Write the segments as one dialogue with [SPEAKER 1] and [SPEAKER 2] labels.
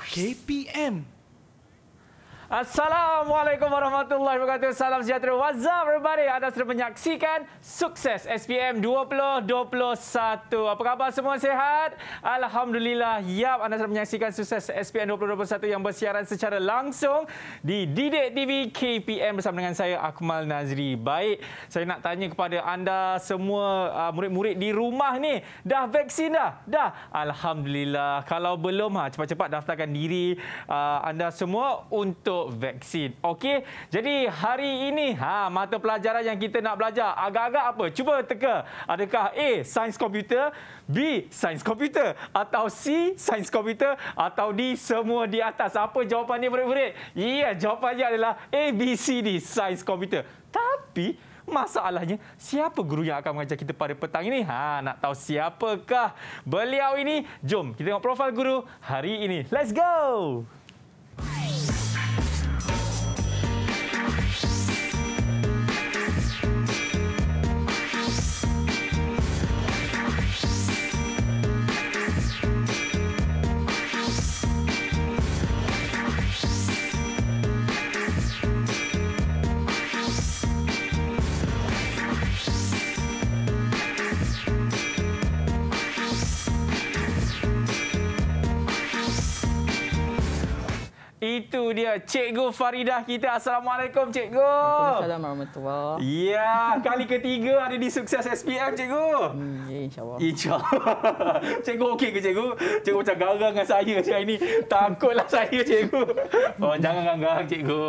[SPEAKER 1] KPM. Assalamualaikum warahmatullahi wabarakatuh. Salam sejahtera. What's up everybody? Anda sedang menyaksikan sukses SPM 2021. Apa khabar semua sehat? Alhamdulillah. Yap, anda sedang menyaksikan sukses SPM 2021 yang bersiaran secara langsung di Didik TV KPM bersama dengan saya Akmal Nazri. Baik, saya nak tanya kepada anda semua uh, murid-murid di rumah ni, dah vaksin dah? Dah. Alhamdulillah. Kalau belum ha, cepat-cepat daftarkan diri uh, anda semua untuk untuk vaksin. Okey, jadi hari ini ha mata pelajaran yang kita nak belajar agak-agak apa? Cuba teka. Adakah A sains komputer, B sains komputer atau C sains komputer atau D semua di atas? Apa jawapannya murid-murid? Ya, yeah, jawapannya adalah A B C D sains komputer. Tapi masalahnya siapa guru yang akan mengajar kita pada petang ini? Ha, nak tahu siapakah beliau ini? Jom kita tengok profil guru hari ini. Let's go! Hey! itu dia Cikgu Faridah kita. Assalamualaikum Cikgu.
[SPEAKER 2] Assalamualaikum warahmatullahi
[SPEAKER 1] Ya, kali ketiga ada di sukses SPM Cikgu. Hmm, ya, insyaAllah. Insya cikgu okey ke Cikgu? Cikgu macam garang dengan saya saya ini. Takutlah saya Cikgu. Oh, jangan garang Cikgu.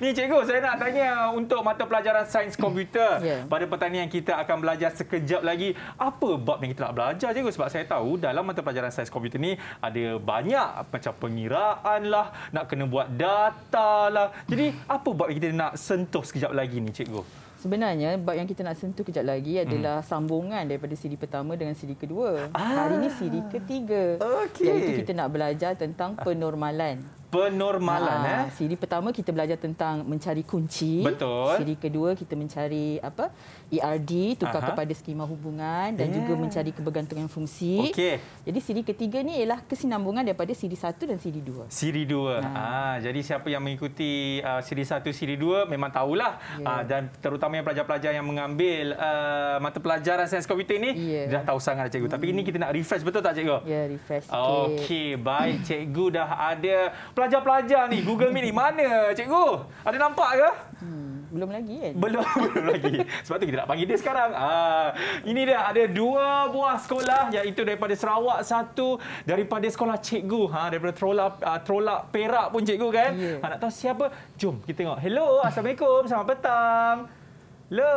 [SPEAKER 1] Ni Cikgu, saya nak tanya untuk mata pelajaran sains komputer. Yeah. Pada pertanian kita akan belajar sekejap lagi. Apa bab yang kita nak belajar Cikgu? Sebab saya tahu dalam mata pelajaran sains komputer ni ada banyak macam pengiraan lah. Nak kena kena buat data lah. Jadi apa bab kita nak sentuh sekejap lagi ni cikgu?
[SPEAKER 2] Sebenarnya bab yang kita nak sentuh kejap lagi hmm. adalah hmm. sambungan daripada siri pertama dengan siri kedua. Ah. Hari ini siri ketiga. Okay. Iaitu kita nak belajar tentang penormalan
[SPEAKER 1] penormalan ha, eh.
[SPEAKER 2] Siri pertama kita belajar tentang mencari kunci. Betul. Siri kedua kita mencari apa? ERD tukar Aha. kepada skema hubungan dan yeah. juga hmm. mencari kebergantungan fungsi. Okey. Jadi siri ketiga ni ialah kesinambungan daripada siri satu dan siri dua.
[SPEAKER 1] Siri dua. Ha. Ha, jadi siapa yang mengikuti uh, siri satu, siri dua memang tahulah. Yeah. Ya. Ha, dan terutamanya pelajar-pelajar yang mengambil uh, mata pelajaran sains komputer ini yeah. dah tahu sangat cikgu. Mm. Tapi ini hmm. kita nak refresh betul tak cikgu?
[SPEAKER 2] Ya, yeah, refresh sikit. Okey,
[SPEAKER 1] baik cikgu dah ada pelajar pelajar-pelajar ni Google Meet ni mana cikgu? Ada nampak ke? Hmm, belum lagi kan? Belum, belum lagi. Sebab tu kita nak panggil dia sekarang. Ah, ini dia ada dua buah sekolah iaitu daripada Sarawak satu daripada sekolah cikgu. Ha, daripada Trolak, uh, ah, Trolak Perak pun cikgu kan? Yeah. Ya. Ha, nak tahu siapa? Jom kita tengok. Hello, Assalamualaikum. Selamat petang. Hello.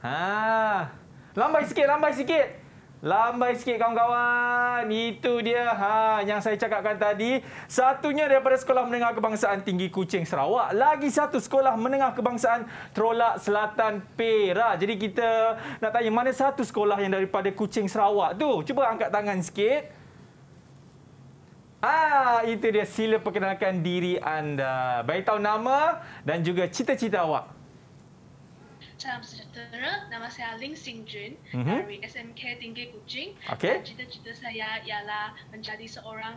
[SPEAKER 1] Ha. Lambai sikit, lambai sikit. Lambai sikit kawan-kawan. Itu dia ha, yang saya cakapkan tadi. Satunya daripada Sekolah Menengah Kebangsaan Tinggi Kuching Sarawak. Lagi satu Sekolah Menengah Kebangsaan Trolak Selatan Perak. Jadi kita nak tanya mana satu sekolah yang daripada Kuching Sarawak tu? Cuba angkat tangan sikit. Ah, itu dia sila perkenalkan diri anda. Baik tahu nama dan juga cita-cita awak.
[SPEAKER 3] Salam sejahtera. Nama saya Ling Sing Jun mm-hmm. dari SMK Tinggi Kuching. Okay. Cita-cita saya ialah menjadi seorang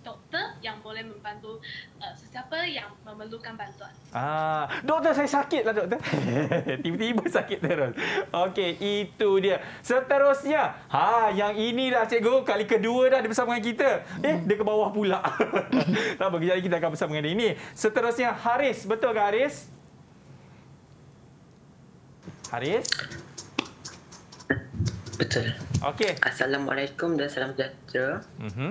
[SPEAKER 3] doktor yang boleh membantu uh, sesiapa yang memerlukan bantuan.
[SPEAKER 1] Ah, doktor saya sakitlah doktor. Tiba-tiba sakit terus. Okey, itu dia. Seterusnya, ha yang ini dah cikgu kali kedua dah dia bersama dengan kita. Eh, dia ke bawah pula. tak apa, kita akan bersama dengan ini. Seterusnya Haris, betul ke Haris? Haris?
[SPEAKER 2] Betul. Okey. Assalamualaikum dan salam sejahtera. Mm-hmm.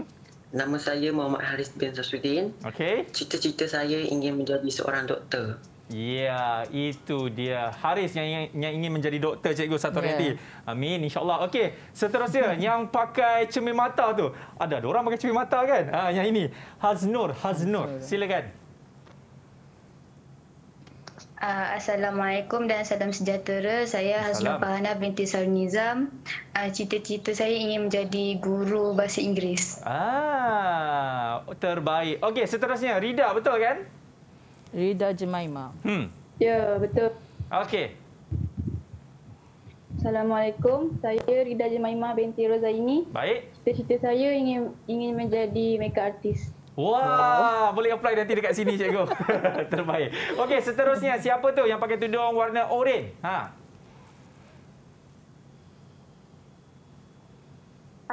[SPEAKER 2] Nama saya Muhammad Haris bin Zasuddin. Okey. Cita-cita saya ingin menjadi seorang doktor.
[SPEAKER 1] Ya, itu dia. Haris yang, yang, yang ingin menjadi doktor Cikgu Satu yeah. Nanti. Ya. Amin, insyaAllah. Okey, seterusnya hmm. yang pakai cermin mata tu. Ada, ada orang pakai cermin mata kan? Ha, yang ini. Haznur, Haznur. Silakan. Okay.
[SPEAKER 3] Uh, Assalamualaikum dan salam sejahtera. Saya Hazlul Fahana binti Sarnizam. Uh, ah, cita-cita saya ingin menjadi guru bahasa Inggeris.
[SPEAKER 1] Ah, terbaik. Okey, seterusnya Rida betul kan?
[SPEAKER 2] Rida Jemaima. Hmm. Ya, betul. Okey. Assalamualaikum. Saya Rida Jemaima binti Rozaini. Baik. Cita-cita saya ingin ingin menjadi
[SPEAKER 3] makeup artist.
[SPEAKER 1] Wah, wow. boleh apply nanti dekat sini cikgu. Terbaik. Okey, seterusnya siapa tu yang pakai tudung warna orange? Ha.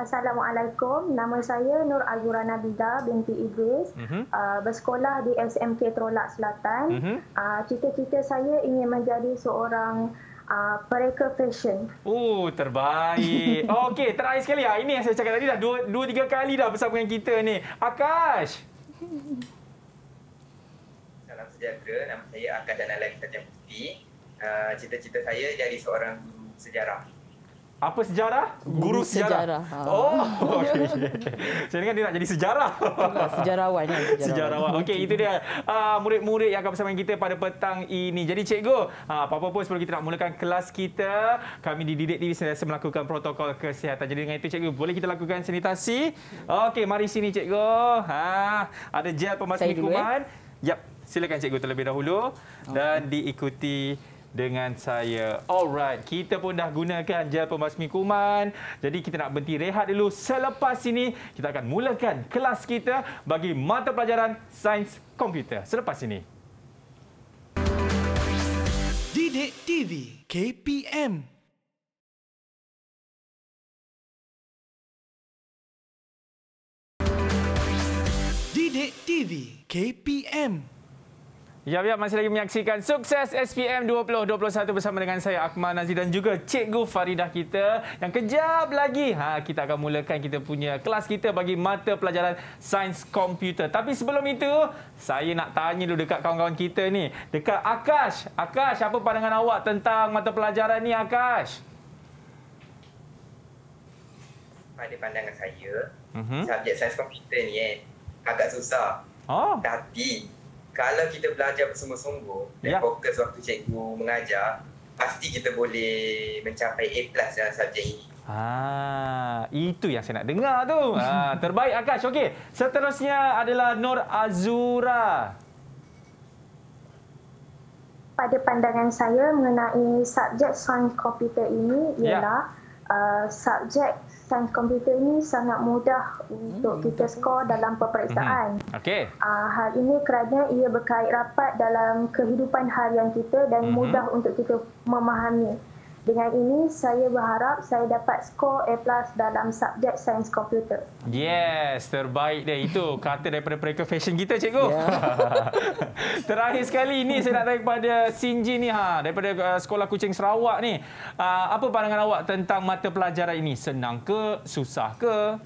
[SPEAKER 3] Assalamualaikum. Nama saya Nur Azurana Bida binti Idris. Uh-huh. Uh, bersekolah di SMK Trolak Selatan. Uh-huh. Uh, cita-cita saya ingin menjadi seorang Ah, Pereka Fashion.
[SPEAKER 1] Oh, terbaik. Okey, terakhir sekali. Ya. Ini yang saya cakap tadi dah dua, dua tiga kali dah bersama dengan kita ni. Akash.
[SPEAKER 3] Salam sejahtera. Nama saya Akash
[SPEAKER 1] Danalai Kita Putih. Uh, ah, cita-cita saya jadi seorang sejarah apa sejarah?
[SPEAKER 3] Guru sejarah. sejarah. Oh, okey.
[SPEAKER 1] Saya dengar dia nak jadi sejarah. Sejarawan. Ya, sejarawan. Okey, itu dia ah, murid-murid yang akan bersama kita pada petang ini. Jadi, cikgu, ah, apa-apa pun sebelum kita nak mulakan kelas kita, kami di Didik TV melakukan protokol kesihatan. Jadi, dengan itu, cikgu, boleh kita lakukan sanitasi? Okey, mari sini, cikgu. Ha, ada gel pembasmi kuman. Eh. Yap, silakan cikgu terlebih dahulu. Okay. Dan diikuti dengan saya. Alright, kita pun dah gunakan gel pembasmi kuman. Jadi kita nak berhenti rehat dulu. Selepas ini, kita akan mulakan kelas kita bagi mata pelajaran Sains Komputer. Selepas ini.
[SPEAKER 3] Didik TV KPM
[SPEAKER 1] Didik TV KPM Ya, ya, masih lagi menyaksikan sukses SPM 2021 bersama dengan saya Akmal Nazir dan juga Cikgu Faridah kita yang kejap lagi ha, kita akan mulakan kita punya kelas kita bagi mata pelajaran sains komputer. Tapi sebelum itu, saya nak tanya dulu dekat kawan-kawan kita ni, dekat Akash. Akash, apa pandangan awak tentang mata pelajaran ni Akash? Pada pandangan saya, uh-huh. subjek sains komputer ni eh, agak susah. Oh. Tapi kalau kita belajar bersama sungguh dan yeah. fokus waktu cikgu mengajar, pasti kita boleh mencapai A plus dalam subjek ini. Ah, itu yang saya nak dengar tu. Ah, terbaik Akash. Okey. Seterusnya adalah Nur Azura.
[SPEAKER 3] Pada pandangan saya mengenai subjek sains komputer ini ya. ialah yeah. uh, subjek sains komputer ini sangat mudah untuk hmm, kita skor dalam peperiksaan. Hmm, okay. uh, ah, hal ini kerana ia berkait rapat dalam kehidupan harian kita dan hmm. mudah untuk kita memahami. Dengan ini saya berharap saya dapat skor A+ plus dalam subjek sains komputer.
[SPEAKER 1] Yes, terbaik dia itu kata daripada fashion kita cikgu. Yeah. Terakhir sekali ini saya nak tanya kepada Sinji ni ha daripada uh, sekolah kucing Sarawak ni. Uh, apa pandangan awak tentang mata pelajaran ini? Senang ke, susah ke?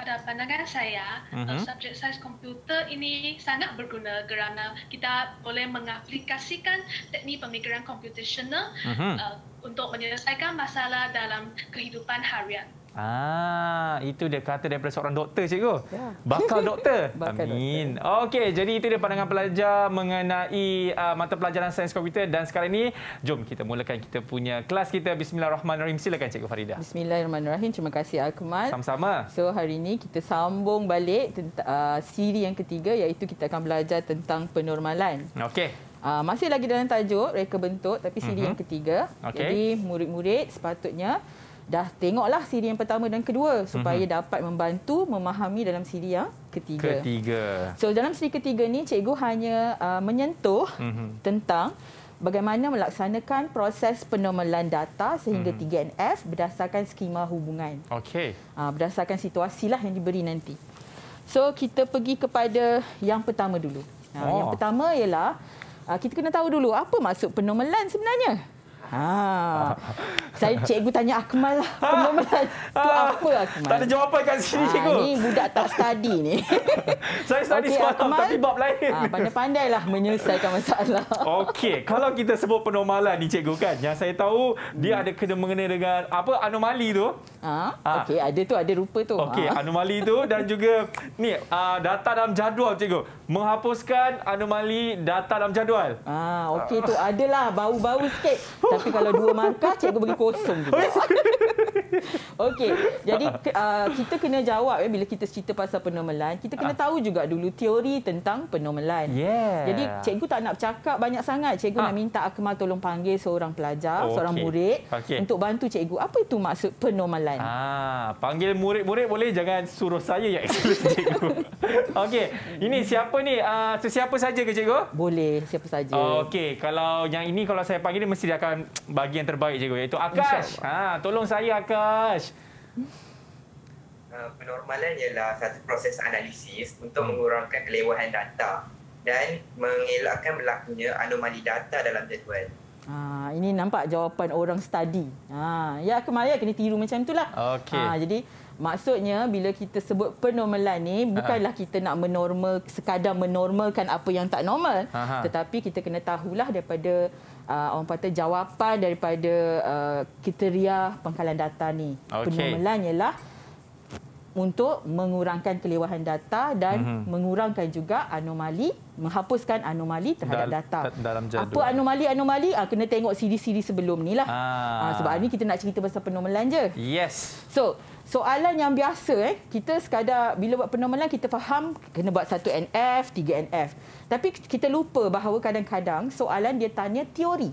[SPEAKER 3] pada pandangan saya, uh-huh. subjek sains komputer ini sangat berguna kerana kita boleh mengaplikasikan teknik pemikiran komputasional uh-huh. Mhm. uh, untuk menyelesaikan masalah dalam kehidupan harian.
[SPEAKER 1] Ah, itu dia kata daripada seorang doktor cikgu. Ya. Bakal doktor. Bakal Amin. Okey, jadi itu dia pandangan pelajar mengenai uh, mata pelajaran sains komputer dan sekarang ini jom kita mulakan kita punya kelas kita Bismillahirrahmanirrahim. Silakan cikgu Farida.
[SPEAKER 2] Bismillahirrahmanirrahim. Terima kasih Akmal. Sama-sama. So hari ini kita sambung balik tentang uh, siri yang ketiga iaitu kita akan belajar tentang penormalan. Okey. Uh, masih lagi dalam tajuk reka bentuk tapi siri uh-huh. yang ketiga. Okay. Jadi murid-murid sepatutnya dah tengoklah siri yang pertama dan kedua supaya mm-hmm. dapat membantu memahami dalam siri yang ketiga.
[SPEAKER 1] Ketiga. So
[SPEAKER 2] dalam siri ketiga ni cikgu hanya uh, menyentuh mm-hmm. tentang bagaimana melaksanakan proses penormalan data sehingga mm-hmm. 3NF berdasarkan skema hubungan. Okey. Uh, berdasarkan situasilah yang diberi nanti. So kita pergi kepada yang pertama dulu. Uh, yang oh. pertama ialah uh, kita kena tahu dulu apa maksud penormalan sebenarnya. Ha. Saya cikgu tanya Akmal lah. Pengumuman ha. ha. tu apa Akmal? Tak ada jawapan kat sini ha. cikgu. Ni budak tak study ni. Saya study okay, semalam Akmal. tapi bab lain. Ha. pandai lah menyelesaikan masalah.
[SPEAKER 1] Okey, kalau kita sebut penormalan ni cikgu kan. Yang saya tahu hmm. dia ada kena mengenai dengan apa anomali tu.
[SPEAKER 2] Ha? Ah. Okey, ada tu ada rupa tu. Okey, ha?
[SPEAKER 1] anomali tu dan juga ni uh, data dalam jadual cikgu. Menghapuskan anomali data dalam jadual.
[SPEAKER 2] Ah, okey tu adalah bau-bau sikit. Tapi kalau dua markah cikgu bagi kosong juga. Okey, jadi uh, kita kena jawab ya bila kita cerita pasal penormalan, kita kena tahu juga dulu teori tentang penormalan. Yeah. Jadi cikgu tak nak cakap banyak sangat. Cikgu ha. nak minta Akmal tolong panggil seorang pelajar, okay. Oh, seorang murid okay. untuk bantu cikgu. Apa itu maksud penormalan?
[SPEAKER 1] Ah, panggil murid-murid boleh jangan suruh saya yang excellent cikgu. Okey, ini siapa ni? Ah, uh, sesiapa saja ke cikgu? Boleh, siapa saja. Okey, kalau yang ini kalau saya panggil mesti dia akan bagi yang terbaik cikgu iaitu Akash. Ha, tolong saya Akash. Ah, penormalan ialah satu proses analisis untuk mengurangkan kelewahan data dan mengelakkan berlakunya anomali data dalam jadual.
[SPEAKER 2] Ha, ini nampak jawapan orang study. Ha, ya kemaya kena tiru macam itulah.
[SPEAKER 1] Okay. Ha, jadi
[SPEAKER 2] maksudnya bila kita sebut penormalan ni bukanlah ha. kita nak menormal sekadar menormalkan apa yang tak normal uh tetapi kita kena tahulah daripada uh, orang kata jawapan daripada uh, kriteria pengkalan data ni. Okay. Penormalan ialah untuk mengurangkan kelewahan data dan mm-hmm. mengurangkan juga anomali, menghapuskan anomali terhadap Dal- data. Apa anomali-anomali? Ah, kena tengok CD-CD sebelum ni lah. Ah. Ah, sebab ini kita nak cerita pasal penormalan je.
[SPEAKER 1] Yes.
[SPEAKER 2] So, soalan yang biasa, eh, kita sekadar bila buat penormalan, kita faham kena buat satu nf tiga nf Tapi kita lupa bahawa kadang-kadang soalan dia tanya teori.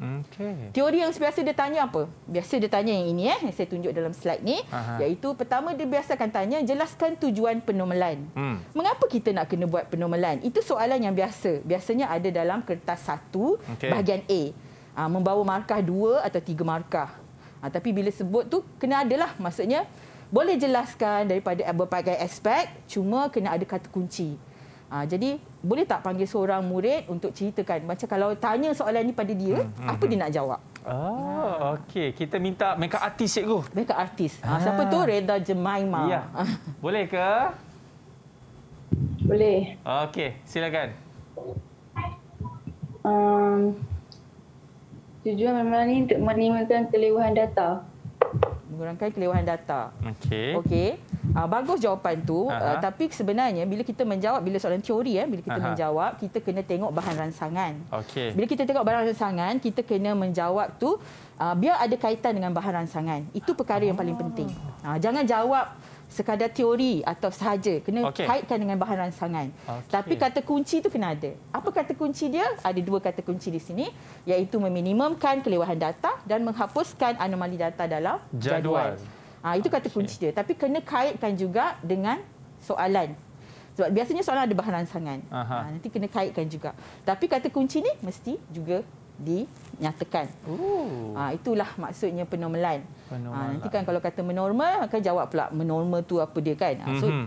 [SPEAKER 3] Okay.
[SPEAKER 2] Teori yang biasa dia tanya apa? Biasa dia tanya yang ini eh, yang saya tunjuk dalam slide ni, Aha. iaitu pertama dia biasa akan tanya jelaskan tujuan penomelan. Hmm. Mengapa kita nak kena buat penomelan? Itu soalan yang biasa. Biasanya ada dalam kertas satu okay. bahagian A. Ha, membawa markah dua atau tiga markah. Ha, tapi bila sebut tu kena adalah maksudnya boleh jelaskan daripada berbagai aspek cuma kena ada kata kunci. Ha, jadi boleh tak panggil seorang murid untuk ceritakan macam kalau tanya soalan ni pada dia hmm, apa hmm, dia hmm. nak jawab
[SPEAKER 1] ah hmm. okey kita minta make up artist cikgu make up artist ah, ah. siapa tu
[SPEAKER 2] Reda Jemaima ya.
[SPEAKER 1] boleh ke boleh okey silakan
[SPEAKER 3] um, tujuan memang ni untuk menimbulkan kelewahan data
[SPEAKER 2] mengurangkan kelewahan data. Okey. Okey. Uh, bagus jawapan tu uh-huh. uh, tapi sebenarnya bila kita menjawab bila soalan teori eh bila kita uh-huh. menjawab kita kena tengok bahan rangsangan.
[SPEAKER 3] Okey. Bila kita
[SPEAKER 2] tengok bahan rangsangan kita kena menjawab tu uh, biar ada kaitan dengan bahan rangsangan. Itu perkara yang paling penting. Uh, jangan jawab sekadar teori atau sahaja kena okay. kaitkan dengan bahan rangsangan. Okay. Tapi kata kunci itu kena ada. Apa kata kunci dia? Ada dua kata kunci di sini iaitu meminimumkan kelewahan data dan menghapuskan anomali data dalam jadual. jadual. Ha, itu kata okay. kunci dia. Tapi kena kaitkan juga dengan soalan. Sebab biasanya soalan ada bahan rangsangan. Ha, nanti kena kaitkan juga. Tapi kata kunci ni mesti juga dinyatakan. Ha, itulah maksudnya penormalan.
[SPEAKER 3] Ha, nanti kan
[SPEAKER 2] kalau kata menormal, maka jawab pula menormal tu apa dia kan. Ha, so, mm-hmm.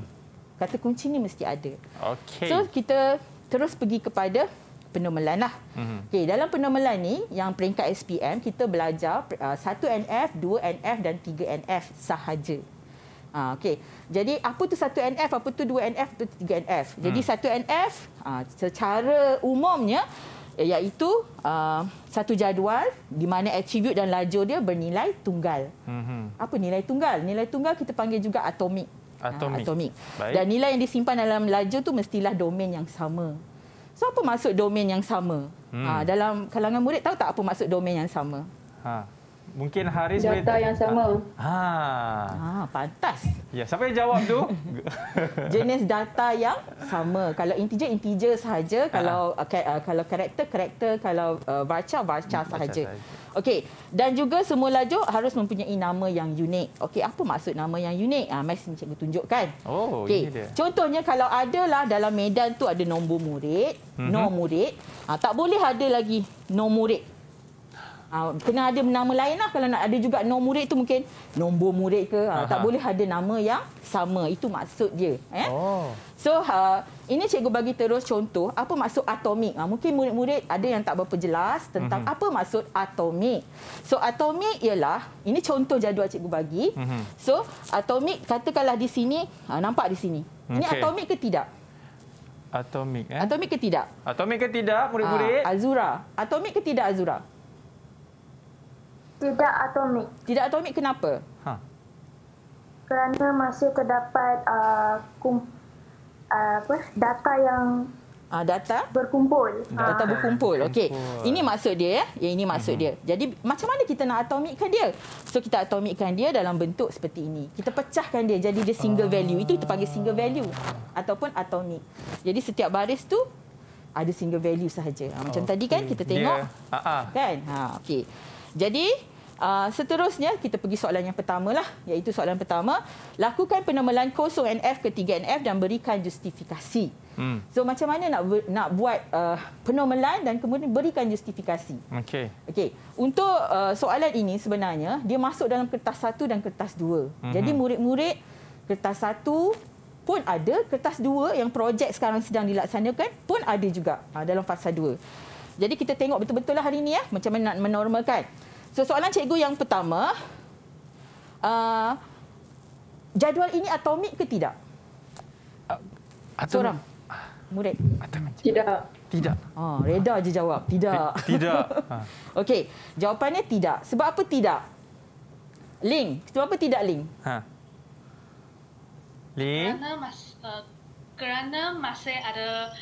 [SPEAKER 2] kata kunci ni mesti ada. Okay. So, kita terus pergi kepada penormalan lah. Mm-hmm. Okay, dalam penormalan ni, yang peringkat SPM, kita belajar uh, 1NF, 2NF dan 3NF sahaja. Ha, okay. Jadi apa tu 1NF, apa tu 2NF, apa tu 3NF. Jadi hmm. 1NF ha, secara umumnya Eh, iaitu uh, satu jadual di mana atribut dan laju dia bernilai tunggal. Mm-hmm. Apa nilai tunggal? Nilai tunggal kita panggil juga atomik. Atomik. Uh, ah, atomik. Dan nilai yang disimpan dalam laju tu mestilah domain yang sama. So apa maksud domain yang sama? Hmm. Uh, dalam kalangan murid tahu tak apa maksud domain yang sama?
[SPEAKER 1] Ha. Mungkin Haris Data boleh... yang sama. Ha. Ah, Ha, pantas. Ya, siapa yang jawab tu? Jenis
[SPEAKER 2] data yang sama. Kalau integer integer sahaja, ha. kalau uh, uh kalau karakter karakter, kalau uh, baca varchar sahaja. Okey, dan juga semua lajuk harus mempunyai nama yang unik. Okey, apa maksud nama yang unik? Ah, mas ni cikgu tunjukkan. Oh, okay. ini dia. Contohnya kalau ada lah dalam medan tu ada nombor murid, mm -hmm. nombor murid, ah, tak boleh ada lagi nombor murid. Ah, kena ada nama lain lah kalau nak ada juga nombor murid tu mungkin nombor murid ke ah, Aha. tak boleh ada nama yang sama itu maksud dia eh? oh. so uh, ini cikgu bagi terus contoh apa maksud atomik uh, mungkin murid-murid ada yang tak berapa jelas tentang uh-huh. apa maksud atomik so atomik ialah ini contoh jadual cikgu bagi uh-huh. so atomik katakanlah di sini uh, nampak di sini okay. ini atomik ke tidak atomik eh atomik ke tidak
[SPEAKER 1] atomik ke tidak murid-murid
[SPEAKER 2] azura atomik ke tidak azura tidak atomik. Tidak atomik kenapa?
[SPEAKER 3] Ha. Kerana masih terdapat uh, kum, uh, apa, data yang
[SPEAKER 2] uh, data berkumpul. Data, data ah. berkumpul. Okey. Ini maksud dia ya. Ya ini maksud uh-huh. dia. Jadi macam mana kita nak atomikkan dia? So kita atomikkan dia dalam bentuk seperti ini. Kita pecahkan dia jadi dia single uh. value. Itu terpanggil single value ataupun atomik. Jadi setiap baris tu ada single value sahaja. Macam okay. tadi kan kita tengok. Yeah. Uh-huh. Kan? Ha okey. Jadi uh, seterusnya kita pergi soalan yang pertama lah, iaitu soalan pertama. Lakukan penormalan kosong NF ke 3NF dan berikan justifikasi. Hmm. So macam mana nak nak buat uh, penormalan dan kemudian berikan justifikasi. Okey. Okey. Untuk uh, soalan ini sebenarnya dia masuk dalam kertas satu dan kertas 2. Hmm. Jadi murid-murid kertas satu pun ada kertas dua yang projek sekarang sedang dilaksanakan pun ada juga uh, dalam fasa dua. Jadi kita tengok betul-betul lah hari ini ya, macam mana nak menormalkan. So, soalan cikgu yang pertama, uh, jadual ini atomik ke tidak? Uh, atom... Seorang? Murid? Atomik. Tidak. Tidak. Ah, reda je jawab. Tidak. Tidak. Ha. Okey. Jawapannya tidak. Sebab apa tidak? Link. Sebab apa tidak link? Ha. Link.
[SPEAKER 3] Kerana, mas, uh, kerana masih ada...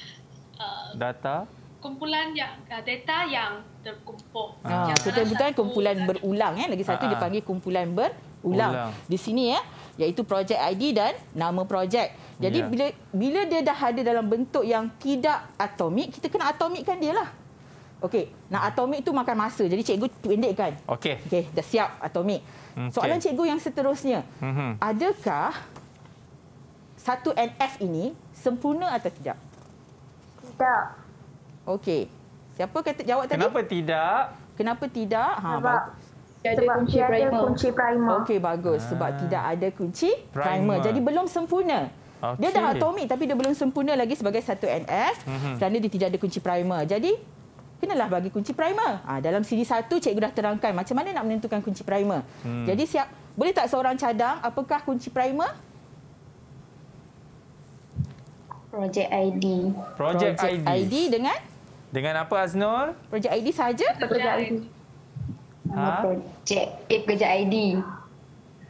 [SPEAKER 3] Uh, data kumpulan yang uh, data yang terkumpul. Ah, yang betul-betul ah. satu, kumpulan
[SPEAKER 2] berulang eh. Lagi satu uh, ah. dipanggil kumpulan berulang. Ulang. Di sini ya, eh, iaitu projek ID dan nama projek. Jadi yeah. bila bila dia dah ada dalam bentuk yang tidak atomik, kita kena atomikkan dia lah. Okey, nak atomik tu makan masa. Jadi cikgu pendekkan. Okey. Okey, dah siap atomik. Okay. Soalan cikgu yang seterusnya. Mm-hmm. Adakah satu NF ini sempurna atau tidak? Tidak. Okey. Siapa kata jawab tadi? Kenapa tidak? Kenapa tidak? Ha, sebab bagus. tiada, sebab kunci, primer. primer. Okey, bagus. Sebab ah. tidak ada kunci primer. primer. Jadi belum sempurna. Okay. Dia dah atomik tapi dia belum sempurna lagi sebagai satu NS mm-hmm. kerana dia tidak ada kunci primer. Jadi kenalah bagi kunci primer. Ha, dalam siri satu cikgu dah terangkan macam mana nak menentukan kunci primer. Hmm. Jadi siap boleh tak seorang cadang apakah kunci primer? Project ID. Project, ID. ID dengan
[SPEAKER 1] dengan apa Aznur?
[SPEAKER 2] Projek ID saja. Projek ID. Ha? Projek. Eh, projek ID.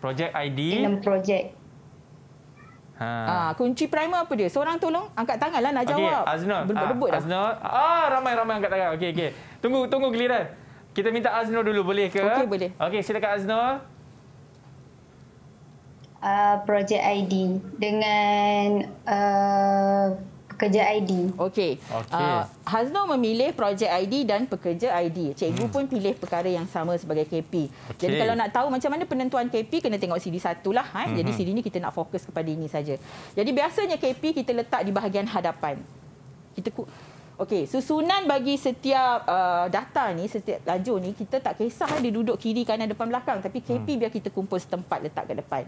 [SPEAKER 1] Projek ID. Enam projek. Ha. Ha,
[SPEAKER 2] kunci primer apa dia? Seorang tolong angkat tangan lah nak okay, jawab. Aznur. Berdebut ha, ah,
[SPEAKER 1] Aznur. Ah, ramai-ramai angkat tangan. Okey, okey. Tunggu tunggu giliran. Kita minta Aznur dulu boleh ke? Okey, boleh. Okey, silakan Aznur.
[SPEAKER 2] Uh, projek ID dengan uh, pekerja ID. Okey. Okay. Uh, ah, Hazno memilih projek ID dan pekerja ID. Cikgu hmm. pun pilih perkara yang sama sebagai KP. Okay. Jadi kalau nak tahu macam mana penentuan KP, kena tengok CD 1 lah. Eh. Jadi CD hmm. ini kita nak fokus kepada ini saja. Jadi biasanya KP kita letak di bahagian hadapan. Kita ku Okey, susunan bagi setiap uh, data ni, setiap lajur ni, kita tak kisah dia duduk kiri, kanan, depan, belakang. Tapi KP hmm. biar kita kumpul setempat letak ke depan.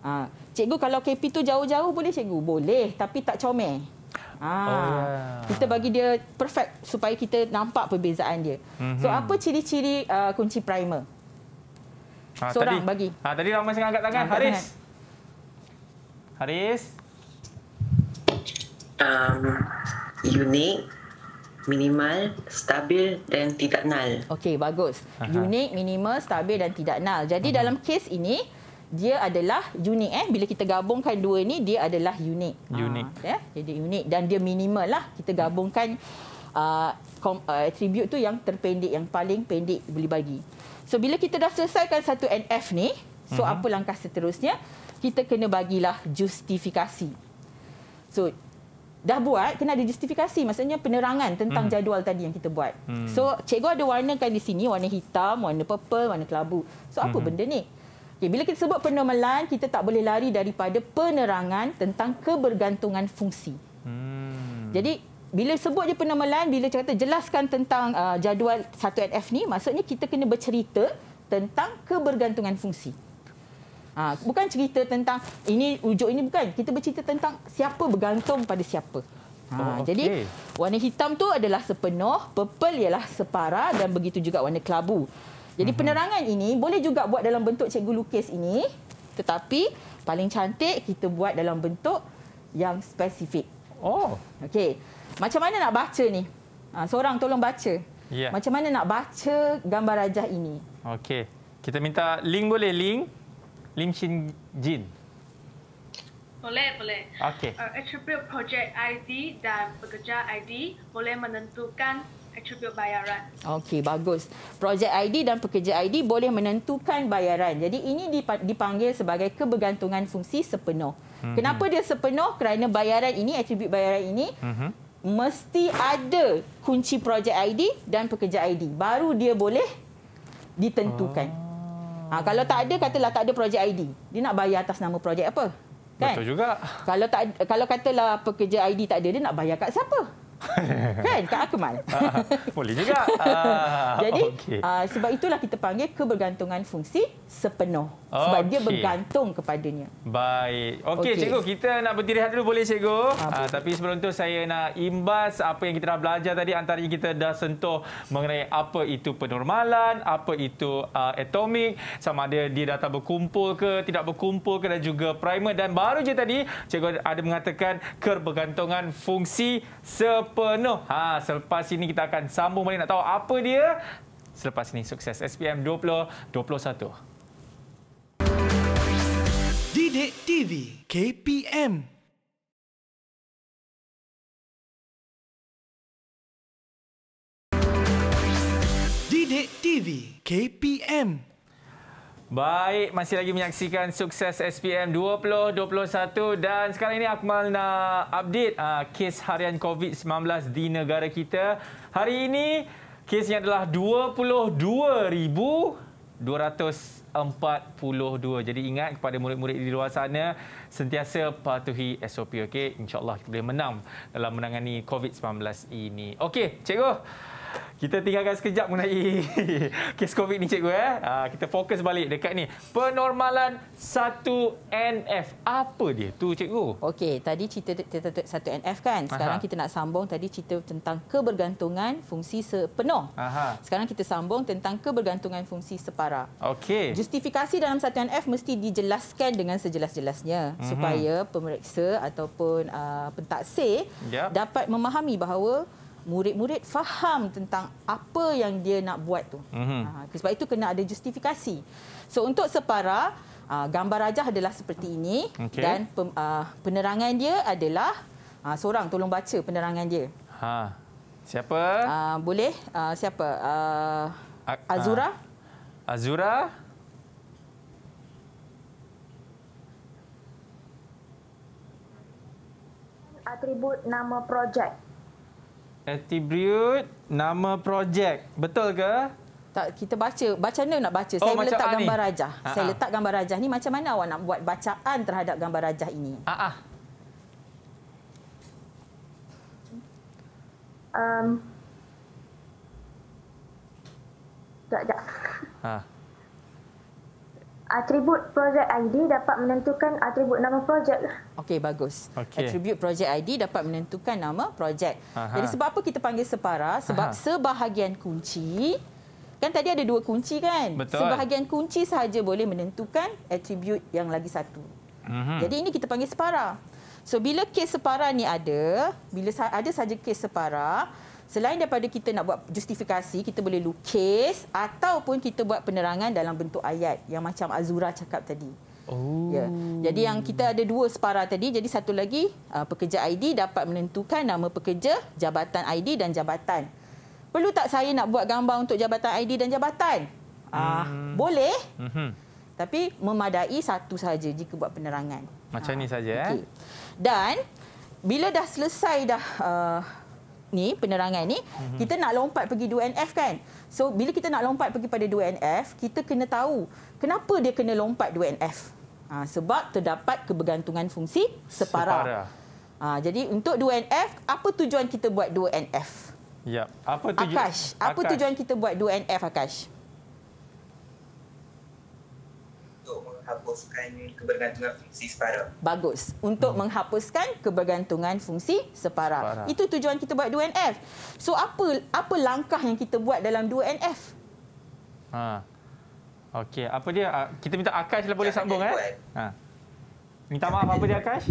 [SPEAKER 2] Uh, cikgu, kalau KP tu jauh-jauh boleh cikgu? Boleh, tapi tak comel. Ah. Oh. Ya. Kita bagi dia perfect supaya kita nampak perbezaan dia. Mm-hmm. So apa ciri-ciri uh, kunci primer? Ah, Seorang tadi, bagi.
[SPEAKER 1] Ah, tadi ramai sangat angkat tangan. Angkat Haris. Tangan. Haris.
[SPEAKER 2] Um, unik, minimal, stabil dan tidak nal. Okey, bagus. Aha. Unik, minimal, stabil dan tidak nal. Jadi Aha. Mhm. dalam kes ini, dia adalah unik eh bila kita gabungkan dua ni dia adalah unik unik ah, ya yeah? jadi unik dan dia minimal lah kita gabungkan uh, attribute tu yang terpendek yang paling pendek boleh bagi so bila kita dah selesaikan satu nf ni so uh-huh. apa langkah seterusnya kita kena bagilah justifikasi so dah buat kena ada justifikasi maksudnya penerangan tentang uh jadual tadi yang kita buat uh so cikgu ada warnakan di sini warna hitam warna purple warna kelabu so apa uh benda ni Okay, bila kita sebut penormalan, kita tak boleh lari daripada penerangan tentang kebergantungan fungsi. Hmm. Jadi bila sebut je penormalan, bila cakap jelaskan tentang uh, jadual 1NF ni, maksudnya kita kena bercerita tentang kebergantungan fungsi. Ha, bukan cerita tentang ini ujuk ini bukan. Kita bercerita tentang siapa bergantung pada siapa. Ha, oh, okay. Jadi warna hitam tu adalah sepenuh, purple ialah separa dan begitu juga warna kelabu. Jadi mhm. penerangan ini boleh juga buat dalam bentuk cikgu lukis ini. Tetapi paling cantik kita buat dalam bentuk yang spesifik. Oh. Okey. Macam mana nak baca ni? Ha, seorang tolong baca. Yeah. Macam mana nak baca gambar rajah ini?
[SPEAKER 1] Okey. Kita minta Ling boleh Ling Lim Shin Jin.
[SPEAKER 3] Boleh, boleh. Okey. Uh, attribute project ID dan pekerja ID boleh menentukan attribute bayaran.
[SPEAKER 2] Okey, bagus. Projek ID dan pekerja ID boleh menentukan bayaran. Jadi ini dipanggil sebagai kebergantungan fungsi sepenuh. Hmm. Kenapa dia sepenuh? Kerana bayaran ini, atribut bayaran ini, hmm. mesti ada kunci projek ID dan pekerja ID. Baru dia boleh ditentukan. Oh. Ha, kalau tak ada, katalah tak ada projek ID. Dia nak bayar atas nama projek apa? Kan? Betul juga. Kalau tak kalau katalah pekerja ID tak ada, dia nak bayar kat siapa?
[SPEAKER 1] kan Kak Akmal? Boleh juga. Ah, Jadi okay. uh, ah,
[SPEAKER 2] sebab itulah kita panggil kebergantungan fungsi sepenuh. Sebab dia bergantung kepadanya.
[SPEAKER 1] Baik. Okey okay. cikgu kita nak berdiri hati dulu boleh cikgu? Uh, tapi sebelum tu saya nak imbas apa yang kita dah belajar tadi antaranya kita dah sentuh mengenai apa itu penormalan, apa itu uh, atomik, sama ada dia data berkumpul ke tidak berkumpul ke dan juga primer dan baru je tadi cikgu ada mengatakan kebergantungan fungsi sepenuh penuh. Ha, selepas ini kita akan sambung balik nak tahu apa dia. Selepas ini sukses SPM 2021.
[SPEAKER 3] Didik TV KPM Didik TV KPM
[SPEAKER 1] Baik, masih lagi menyaksikan sukses SPM 2021 dan sekarang ini Akmal nak update uh, kes harian COVID-19 di negara kita. Hari ini kesnya adalah 22,242. Jadi ingat kepada murid-murid di luar sana, sentiasa patuhi SOP. okey InsyaAllah kita boleh menang dalam menangani COVID-19 ini. Okey, cikgu kita tinggalkan sekejap mengenai kes COVID ni cikgu eh. Ha, kita fokus balik dekat ni. Penormalan 1NF. Apa dia tu cikgu?
[SPEAKER 2] Okey, tadi cerita tentang 1NF kan. Sekarang Aha. kita nak sambung tadi cerita tentang kebergantungan fungsi sepenuh. Aha. Sekarang kita sambung tentang kebergantungan fungsi separa. Okey. Justifikasi dalam 1NF mesti dijelaskan dengan sejelas-jelasnya mm-hmm. supaya pemeriksa ataupun uh, pentaksir yep. Ya. dapat memahami bahawa murid-murid faham tentang apa yang dia nak buat tu. Mm-hmm. sebab itu kena ada justifikasi. So untuk separa, ah, gambar rajah adalah seperti ini okay. dan ah, penerangan dia adalah seorang tolong baca penerangan dia. Ha. Siapa? boleh siapa? Azura?
[SPEAKER 1] Azura?
[SPEAKER 3] Atribut nama projek
[SPEAKER 1] attribute nama projek. Betul ke?
[SPEAKER 2] Tak, kita baca. baca mana nak baca? Oh, saya meletak gambar ini. rajah. Aa. Ha, saya ha. letak gambar rajah ni macam mana awak nak buat bacaan terhadap gambar rajah ini? Aa.
[SPEAKER 3] Ha, um. Tak, tak. Ha atribut projek ID dapat menentukan atribut nama projek.
[SPEAKER 2] Okey, bagus. Okay. Atribut projek ID dapat menentukan nama projek. Jadi sebab apa kita panggil separa? Sebab Aha. sebahagian kunci kan tadi ada dua kunci kan? Betul. Sebahagian kunci sahaja boleh menentukan atribut yang lagi satu. Aha. Mhm. Jadi ini kita panggil separa. So bila kes separa ni ada, bila ada saja kes separa, Selain daripada kita nak buat justifikasi, kita boleh lukis ataupun kita buat penerangan dalam bentuk ayat yang macam Azura cakap tadi. Oh. Ya. Jadi yang kita ada dua separa tadi, jadi satu lagi uh, pekerja ID dapat menentukan nama pekerja, jabatan ID dan jabatan. Perlu tak saya nak buat gambar untuk jabatan ID dan jabatan?
[SPEAKER 1] Ah, hmm. Ah, boleh.
[SPEAKER 2] Hmm. Tapi memadai satu saja jika buat penerangan.
[SPEAKER 1] Macam ha. ni ah, saja eh? okay.
[SPEAKER 2] Dan bila dah selesai dah uh, ni penerangan ni mm-hmm. kita nak lompat pergi 2NF kan so bila kita nak lompat pergi pada 2NF kita kena tahu kenapa dia kena lompat 2NF ha, ah, sebab terdapat kebergantungan fungsi separa, separa. Ha, ah, jadi untuk 2NF apa tujuan kita buat 2NF
[SPEAKER 1] Ya. Apa tujuan Akash?
[SPEAKER 2] Apa Akash. tujuan kita buat 2NF Akash?
[SPEAKER 3] menghapuskan kebergantungan fungsi separa.
[SPEAKER 2] Bagus. Untuk hmm. menghapuskan kebergantungan fungsi separa. Itu tujuan kita buat 2NF. So apa apa langkah yang kita buat dalam 2NF?
[SPEAKER 1] Ha. Okey, apa dia? Kita minta Akash lah boleh sambung eh. Ha. Minta maaf apa dia Akash?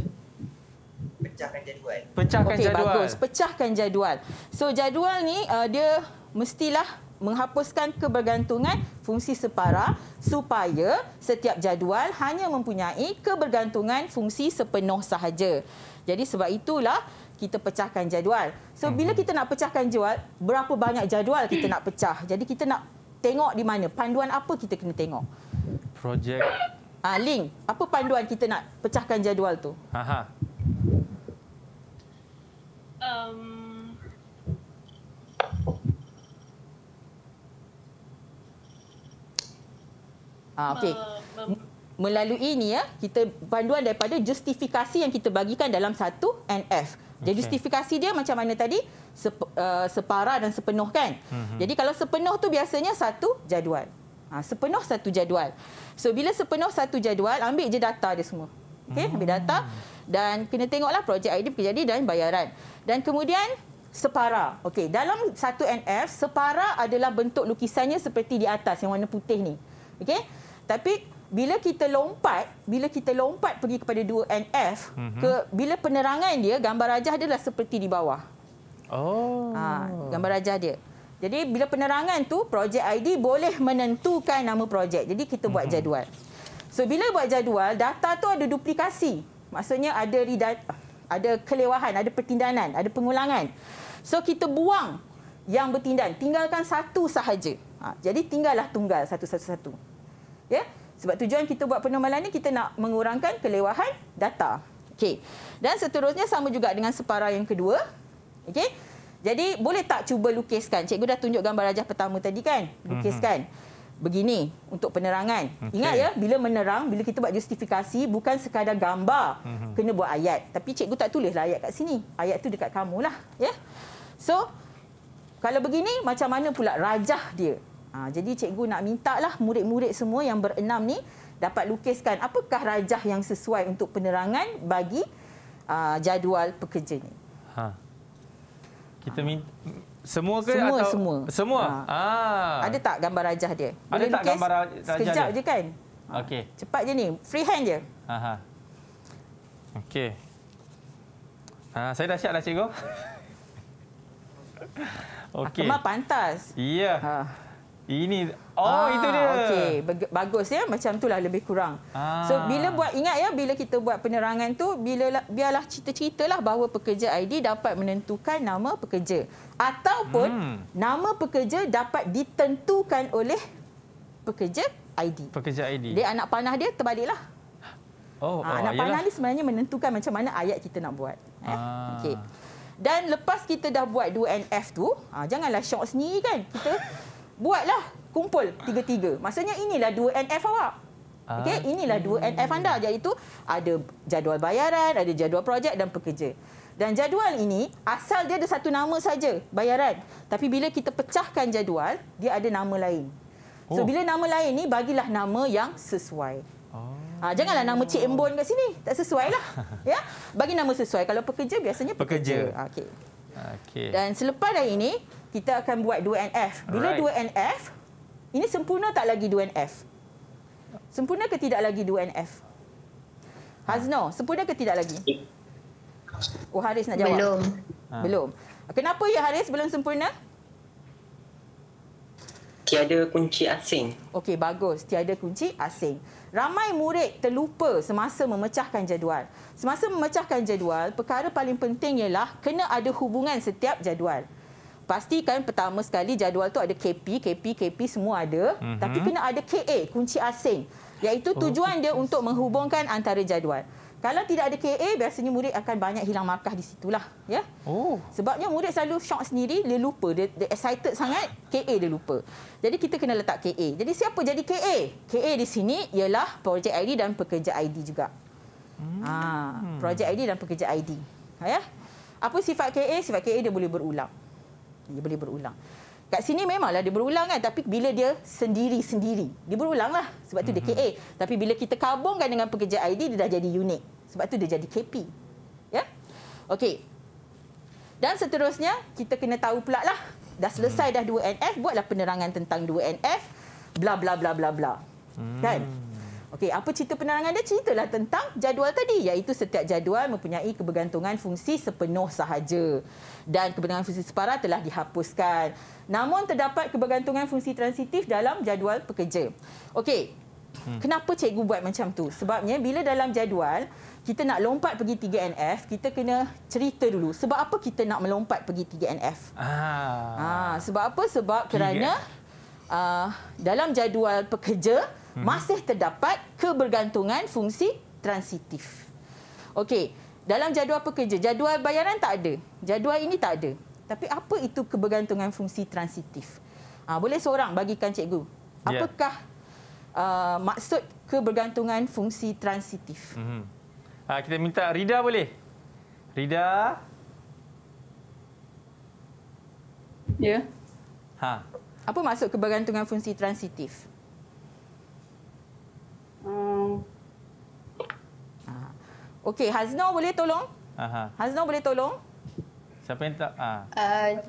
[SPEAKER 3] Pecahkan jadual.
[SPEAKER 1] Pecahkan okay, jadual. Okey, bagus.
[SPEAKER 2] Pecahkan jadual. So jadual ni uh, dia mestilah menghapuskan kebergantungan fungsi separa supaya setiap jadual hanya mempunyai kebergantungan fungsi sepenuh sahaja. Jadi sebab itulah kita pecahkan jadual. So bila mhm. kita nak pecahkan jadual, berapa banyak jadual kita nak pecah? Jadi kita nak tengok di mana, panduan apa kita kena tengok? Projek Ah, Link, apa panduan kita nak pecahkan jadual tu?
[SPEAKER 1] Aha.
[SPEAKER 3] Um,
[SPEAKER 2] Ah, okay. Melalui ini ya, kita panduan daripada justifikasi yang kita bagikan dalam satu NF. Jadi okay. justifikasi dia macam mana tadi? Sep, uh, eh, separa dan sepenuh kan? Mm-hmm. Jadi kalau sepenuh tu biasanya satu jadual. Ha, sepenuh satu jadual. So bila sepenuh satu jadual, ambil je data dia semua. Okay? Mm-hmm. Ambil hmm. data dan kena tengoklah projek ID jadi dan bayaran. Dan kemudian separa. okay? dalam satu NF, separa adalah bentuk lukisannya seperti di atas yang warna putih ni. Okey. Tapi bila kita lompat, bila kita lompat pergi kepada 2NF, mm-hmm. ke bila penerangan dia gambar rajah dia lah seperti di bawah. Oh. Ha, gambar rajah dia. Jadi bila penerangan tu projek ID boleh menentukan nama projek. Jadi kita buat mm-hmm. jadual. So bila buat jadual, data tu ada duplikasi. Maksudnya ada redat, ada kelewahan, ada pertindanan, ada pengulangan. So kita buang yang bertindan, tinggalkan satu sahaja. Ha, jadi tinggallah tunggal satu-satu-satu. Ya? Sebab tujuan kita buat penormalan ini, kita nak mengurangkan kelewahan data. Okey. Dan seterusnya sama juga dengan separa yang kedua. Okey. Jadi boleh tak cuba lukiskan? Cikgu dah tunjuk gambar rajah pertama tadi kan? Lukiskan. Mm -hmm. Begini untuk penerangan. Okay. Ingat ya, bila menerang, bila kita buat justifikasi, bukan sekadar gambar. Mm -hmm. Kena buat ayat. Tapi cikgu tak tulislah ayat kat sini. Ayat tu dekat kamu lah. Yeah? So, kalau begini, macam mana pula rajah dia? Ha, jadi cikgu nak minta lah murid-murid semua yang berenam ni dapat lukiskan apakah rajah yang sesuai untuk penerangan bagi uh, jadual pekerja ni.
[SPEAKER 1] Ha. Kita minta semua ke semua, atau semua? Semua. Ha. Ha. Ada
[SPEAKER 2] tak gambar rajah dia? Boleh Ada tak lukis? gambar rajah dia? Sekejap je kan? Ha. Okey. Cepat je ni. Free hand je.
[SPEAKER 1] Aha. Okey. Ha, saya dah siap dah cikgu. Okey. Memang
[SPEAKER 2] pantas. Ya. Yeah. Ha. Ini oh ah, itu dia. Okey, bagus ya macam itulah lebih kurang. Ah. So bila buat ingat ya bila kita buat penerangan tu bila biarlah cerita-ceritalah bahawa pekerja ID dapat menentukan nama pekerja ataupun hmm. nama pekerja dapat ditentukan oleh pekerja ID.
[SPEAKER 1] Pekerja ID.
[SPEAKER 2] Dia anak panah dia terbaliklah. Oh, ha, oh anak ayalah. panah ni sebenarnya menentukan macam mana ayat kita nak buat. Ya, ah. Okey. Dan lepas kita dah buat 2NF tu, ah, janganlah syok sendiri kan. Kita buatlah kumpul tiga-tiga. Maksudnya inilah dua NF awak. Ah. okay? inilah dua NF anda iaitu ada jadual bayaran, ada jadual projek dan pekerja. Dan jadual ini asal dia ada satu nama saja, bayaran. Tapi bila kita pecahkan jadual, dia ada nama lain. So oh. bila nama lain ni bagilah nama yang sesuai. Ha, janganlah nama Cik Embon kat sini. Tak sesuai lah. Ya? Bagi nama sesuai. Kalau pekerja, biasanya pekerja. pekerja. Okay. Okay. Dan selepas dah ini, kita akan buat 2NF. Bila Alright. 2NF, ini sempurna tak lagi 2NF? Sempurna ke tidak lagi 2NF? Hazno, sempurna ke tidak lagi? Oh, Haris nak jawab. Belum. Ha. Belum. Kenapa ya Haris belum sempurna? Tiada kunci asing. Okey, bagus. Tiada kunci asing. Ramai murid terlupa semasa memecahkan jadual. Semasa memecahkan jadual, perkara paling penting ialah kena ada hubungan setiap jadual pastikan pertama sekali jadual tu ada KP, KP, KP semua ada. Mm-hmm. Tapi kena ada KA, kunci asing. Iaitu oh, tujuan oh, dia untuk menghubungkan antara jadual. Kalau tidak ada KA, biasanya murid akan banyak hilang markah di situlah. Ya? Oh. Sebabnya murid selalu shock sendiri, dia lupa. Dia, dia excited sangat, KA dia lupa. Jadi kita kena letak KA. Jadi siapa jadi KA? KA di sini ialah projek ID dan pekerja ID juga. Hmm. Ha, projek ID dan pekerja ID. Ha, ya? Apa sifat KA? Sifat KA dia boleh berulang. Dia boleh berulang. Kat sini memanglah dia berulang kan tapi bila dia sendiri-sendiri dia berulanglah sebab tu mm-hmm. dia mhm. KA tapi bila kita kabungkan dengan pekerja ID dia dah jadi unik sebab tu dia jadi KP ya okey dan seterusnya kita kena tahu pula lah dah selesai hmm. dah 2NF buatlah penerangan tentang 2NF bla bla bla bla bla mm. kan Okey, apa cerita penerangan dia? Ceritalah tentang jadual tadi iaitu setiap jadual mempunyai kebergantungan fungsi sepenuh sahaja dan kebergantungan fungsi separah telah dihapuskan. Namun terdapat kebergantungan fungsi transitif dalam jadual pekerja. Okey. Hmm. Kenapa cikgu buat macam tu? Sebabnya bila dalam jadual kita nak lompat pergi 3NF, kita kena cerita dulu sebab apa kita nak melompat pergi 3NF.
[SPEAKER 1] Ah.
[SPEAKER 2] ah sebab apa? Sebab kerana uh, dalam jadual pekerja Mhm. masih terdapat kebergantungan fungsi transitif. Okey, dalam jadual pekerja, jadual bayaran tak ada. Jadual ini tak ada. Tapi apa itu kebergantungan fungsi transitif? Ha, boleh seorang bagikan cikgu. Ya. Apakah ya. uh, maksud kebergantungan fungsi transitif?
[SPEAKER 1] Uh-huh. Ha, kita minta Rida boleh?
[SPEAKER 2] Rida? Ya. Ha. Apa maksud kebergantungan fungsi transitif? Hmm. Okey, Hazno boleh tolong? Aha. Hazno boleh tolong?
[SPEAKER 1] Siapa yang tak? Ah.
[SPEAKER 2] Uh,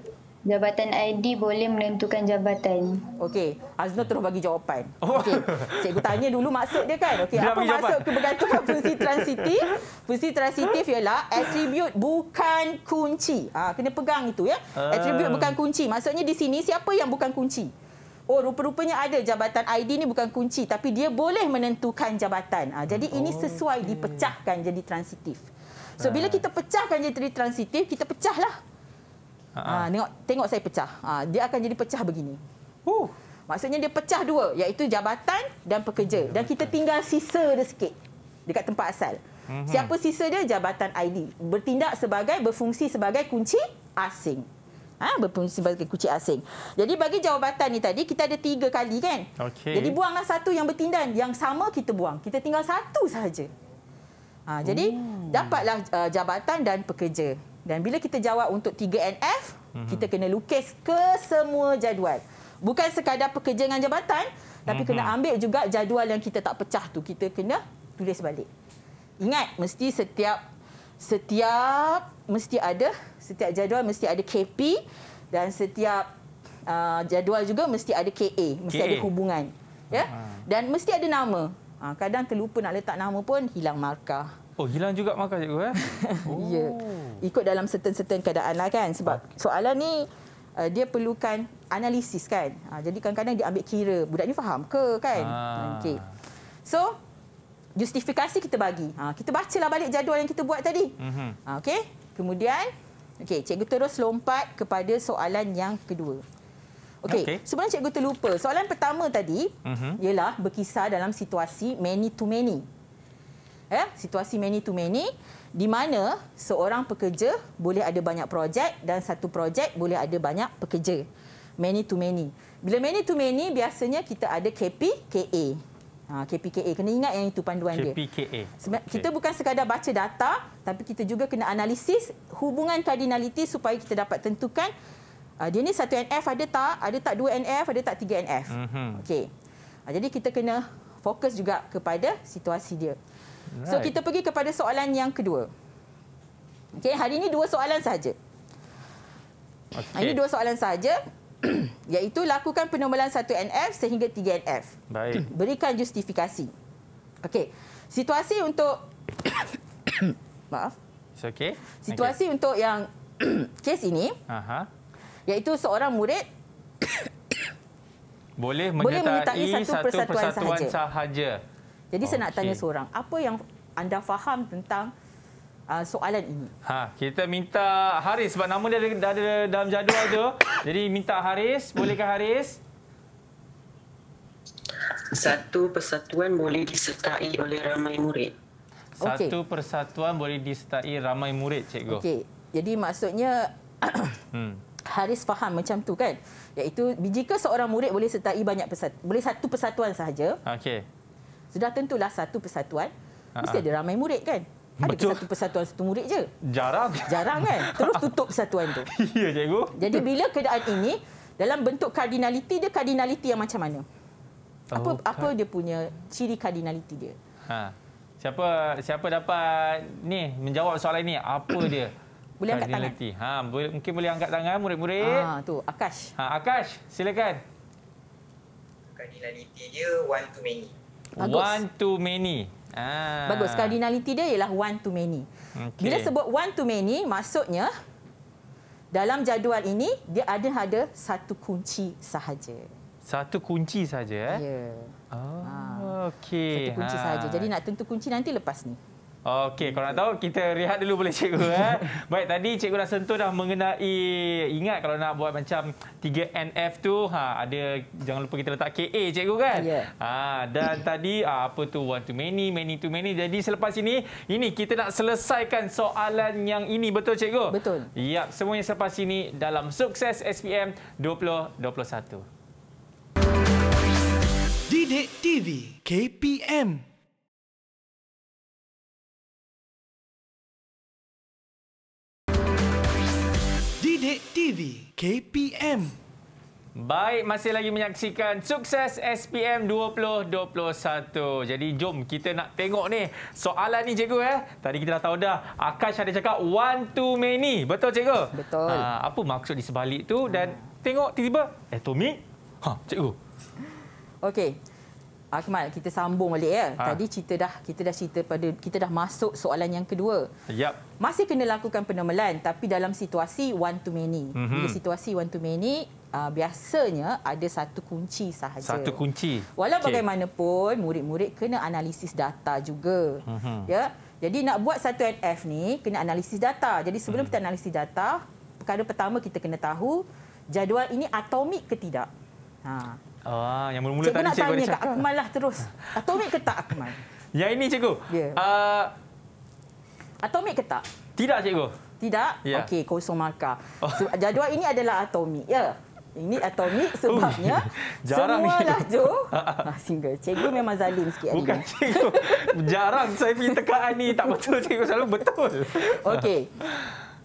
[SPEAKER 2] jabatan ID boleh menentukan jabatan. Okey, Hazno terus bagi jawapan. Oh. Okey, cikgu tanya dulu maksud dia kan? Okey, apa maksud
[SPEAKER 3] kebergantungan fungsi transitif?
[SPEAKER 2] Fungsi transitif ialah atribut bukan kunci. Ah, kena pegang itu ya. Atribut ah. bukan kunci. Maksudnya di sini siapa yang bukan kunci? oh rupa-rupanya ada jabatan ID ni bukan kunci tapi dia boleh menentukan jabatan. Ha, jadi ini oh, sesuai okay. dipecahkan jadi transitif. So bila ah. kita pecahkan jadi transitif, kita pecahlah. Ha, tengok tengok saya pecah. Ha, dia akan jadi pecah begini. Huh. Maksudnya dia pecah dua iaitu jabatan dan pekerja dan kita tinggal sisa dia sikit dekat tempat asal. Mhm. Siapa sisa dia jabatan ID bertindak sebagai berfungsi sebagai kunci asing. Ha, berfungsi sebagai kucing asing. Jadi bagi jawapan ni tadi kita ada tiga kali kan? Okay. Jadi buanglah satu yang bertindan, yang sama kita buang. Kita tinggal satu sahaja. Ha, jadi Ooh. dapatlah uh, jabatan dan pekerja. Dan bila kita jawab untuk 3NF, mm -hmm. kita kena lukis ke semua jadual. Bukan sekadar pekerja dengan jabatan, tapi mm -hmm. kena mhm. ambil juga jadual yang kita tak pecah tu. Kita kena tulis balik. Ingat mesti setiap setiap mesti ada setiap jadual mesti ada KP dan setiap uh, jadual juga mesti ada KA mesti ada hubungan ya uh dan mesti ada nama uh, kadang terlupa nak letak nama pun hilang markah
[SPEAKER 1] Oh hilang juga markah cikgu eh. Ya.
[SPEAKER 2] oh. ya. Ikut dalam certain-certain keadaan lah kan sebab soalan ni uh, dia perlukan analisis kan. Uh, jadi kadang-kadang dia ambil kira budak ni faham ke kan. Ah. Okey. So justifikasi kita bagi. Ha, kita bacalah balik jadual yang kita buat tadi. Mhm. Ha, okey. Kemudian, okay. cikgu terus lompat kepada soalan yang kedua. Okey, okay. sebenarnya cikgu terlupa. Soalan pertama tadi uh-huh. ialah berkisar dalam situasi many to many. Eh, situasi many to many di mana seorang pekerja boleh ada banyak projek dan satu projek boleh ada banyak pekerja. Many to many. Bila many to many biasanya kita ada KP, KA. Ha, KPKA. Kena ingat yang itu panduan dia. KPKA.
[SPEAKER 1] Okay. Kita
[SPEAKER 2] bukan sekadar baca data, tapi kita juga kena analisis hubungan kardinaliti supaya kita dapat tentukan uh, dia ni 1NF ada tak, ada tak 2NF, ada tak 3NF. Mm-hmm. Okey. Ha, jadi kita kena fokus juga kepada situasi dia. Right. So kita pergi kepada soalan yang kedua. Okey, hari ini dua soalan saja. Okay. Ini dua soalan saja. iaitu lakukan penumbalan 1NF sehingga 3NF. Baik. Berikan justifikasi. Okey. Situasi untuk Maaf.
[SPEAKER 1] It's okay. Situasi
[SPEAKER 2] okay. untuk yang kes ini. Aha. Iaitu seorang murid
[SPEAKER 1] boleh menyertai, boleh menyertai satu, satu persatuan, persatuan sahaja. sahaja. Jadi okay. saya nak tanya seorang,
[SPEAKER 2] apa yang anda faham tentang uh, soalan ini?
[SPEAKER 1] Ha, kita minta Haris sebab nama dia dah ada dalam jadual tu. Jadi minta Haris, bolehkah Haris?
[SPEAKER 2] Satu persatuan boleh disertai
[SPEAKER 1] oleh ramai murid. Satu persatuan boleh disertai ramai murid, cikgu. Okey.
[SPEAKER 2] Jadi maksudnya hmm. Haris faham macam tu kan? Yaitu jika seorang murid boleh sertai banyak persatuan, boleh satu persatuan sahaja. Okey. Sudah tentulah satu persatuan. Mesti ada ramai murid kan? Ada Betul. satu persatuan satu murid je. Jarang. Jarang kan? Terus tutup persatuan tu. ya, cikgu. Jadi bila keadaan ini dalam bentuk kardinaliti dia kardinaliti yang macam mana? apa kan. apa dia punya ciri kardinaliti dia?
[SPEAKER 1] Ha. Siapa siapa dapat ni menjawab soalan ini? Apa dia? boleh angkat tangan. Ha, boleh, mungkin boleh angkat tangan murid-murid. Ha, tu Akash. Ha, Akash,
[SPEAKER 2] silakan.
[SPEAKER 3] Kardinaliti
[SPEAKER 2] dia one to many. Bagus. One
[SPEAKER 1] to many. Ah. Bagus.
[SPEAKER 2] Cardinality dia ialah one to many.
[SPEAKER 1] Okay. Bila sebut
[SPEAKER 2] one to many, maksudnya dalam jadual ini dia ada ada satu kunci sahaja.
[SPEAKER 1] Satu kunci sahaja? Eh? Ya. Oh, ha. Okey. Satu kunci ha. sahaja. Jadi
[SPEAKER 2] nak tentu kunci nanti lepas ni.
[SPEAKER 1] Okey, kalau nak tahu kita rehat dulu boleh cikgu eh. Baik, tadi cikgu dah sentuh dah mengenai ingat kalau nak buat macam 3NF tu ha ada jangan lupa kita letak KA cikgu kan. Yeah. Ha dan tadi ha, apa tu one to many, many to many. Jadi selepas ini ini kita nak selesaikan soalan yang ini betul cikgu? Betul. Yap, semuanya selepas ini dalam sukses SPM 2021.
[SPEAKER 3] Didik TV KPM Sidik TV KPM
[SPEAKER 1] Baik, masih lagi menyaksikan sukses SPM 2021. Jadi jom kita nak tengok ni soalan ni cikgu eh. Tadi kita dah tahu dah. Akash ada cakap one too many. Betul cikgu? Betul. Ha, apa maksud di sebalik tu dan hmm. tengok tiba-tiba atomic? Eh, ha, cikgu.
[SPEAKER 2] Okey. Akmal ah, kita sambung balik ya. Ha. Tadi cerita dah kita dah cerita pada kita dah masuk soalan yang kedua. Yep. Masih kena lakukan penormalan tapi dalam situasi one to many. Mm-hmm. Bila situasi one to many uh, biasanya ada satu kunci sahaja. Satu
[SPEAKER 1] kunci. Walau okay.
[SPEAKER 2] bagaimanapun murid-murid kena analisis data juga. Mm-hmm. Ya. Jadi nak buat satu NF ni kena analisis data. Jadi sebelum mm. kita analisis data, perkara pertama kita kena tahu jadual ini atomik ke tidak.
[SPEAKER 1] Ha. Ah, yang mula-mula cikgu tanya cikgu nak tanya cikgu.
[SPEAKER 2] Akmal lah terus. Atomik ke tak Akmal?
[SPEAKER 1] Yang ini cikgu. Ya. Yeah. Uh,
[SPEAKER 2] atomik ke tak? Tidak cikgu. Tidak? Yeah. Okey, kosong markah. Oh. So, jadual ini adalah atomik. Ya. Yeah. Ini atomik uh, sebabnya jarang semua laju. Ah, ha, single. Cikgu memang zalim sikit. Bukan ini. cikgu.
[SPEAKER 1] Jarang saya punya tekaan ni. Tak betul cikgu. Selalu betul. Okey.